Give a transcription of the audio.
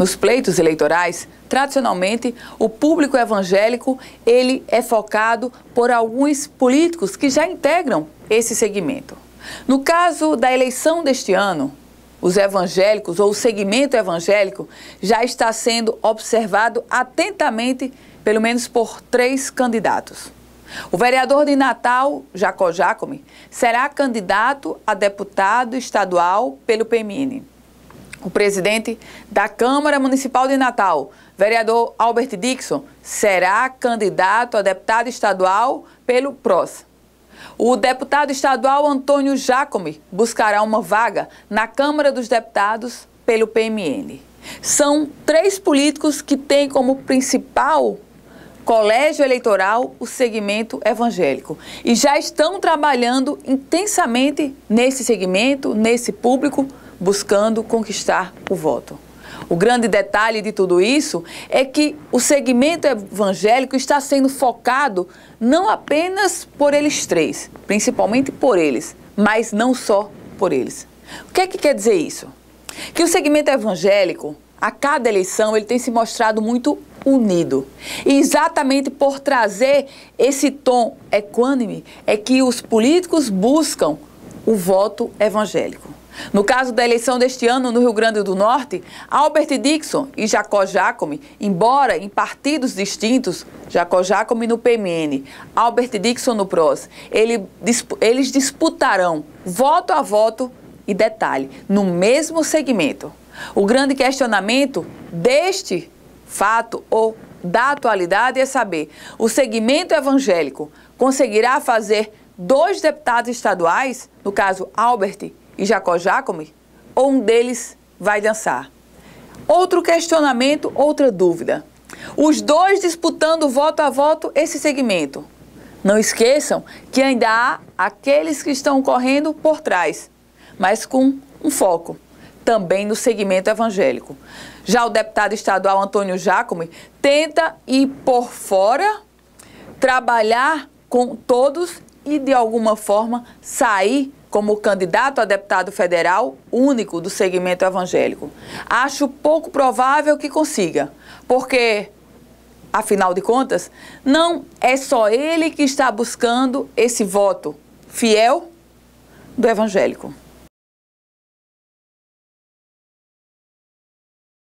Nos pleitos eleitorais, tradicionalmente, o público evangélico ele é focado por alguns políticos que já integram esse segmento. No caso da eleição deste ano, os evangélicos ou o segmento evangélico já está sendo observado atentamente, pelo menos por três candidatos. O vereador de Natal, Jacó Jacome, será candidato a deputado estadual pelo PMN. O presidente da Câmara Municipal de Natal, vereador Albert Dixon, será candidato a deputado estadual pelo PROS. O deputado estadual Antônio Jacome buscará uma vaga na Câmara dos Deputados pelo PMN. São três políticos que têm como principal colégio eleitoral o segmento evangélico e já estão trabalhando intensamente nesse segmento, nesse público, buscando conquistar o voto. O grande detalhe de tudo isso é que o segmento evangélico está sendo focado não apenas por eles três, principalmente por eles, mas não só por eles. O que é que quer dizer isso? Que o segmento evangélico, a cada eleição, ele tem se mostrado muito unido. E exatamente por trazer esse tom equânime é que os políticos buscam o voto evangélico. No caso da eleição deste ano no Rio Grande do Norte, Albert Dixon e Jacó Jacome, embora em partidos distintos, Jacó Jacome no PMN, Albert Dixon no PROS, ele, eles disputarão voto a voto e detalhe, no mesmo segmento. O grande questionamento deste fato ou da atualidade é saber: o segmento evangélico conseguirá fazer dois deputados estaduais, no caso Albert e Jacó Jacome, ou um deles vai dançar? Outro questionamento, outra dúvida. Os dois disputando voto a voto esse segmento. Não esqueçam que ainda há aqueles que estão correndo por trás, mas com um foco também no segmento evangélico. Já o deputado estadual Antônio Jacome tenta ir por fora, trabalhar com todos e de alguma forma sair como candidato a deputado federal único do segmento evangélico. Acho pouco provável que consiga, porque, afinal de contas, não é só ele que está buscando esse voto fiel do evangélico.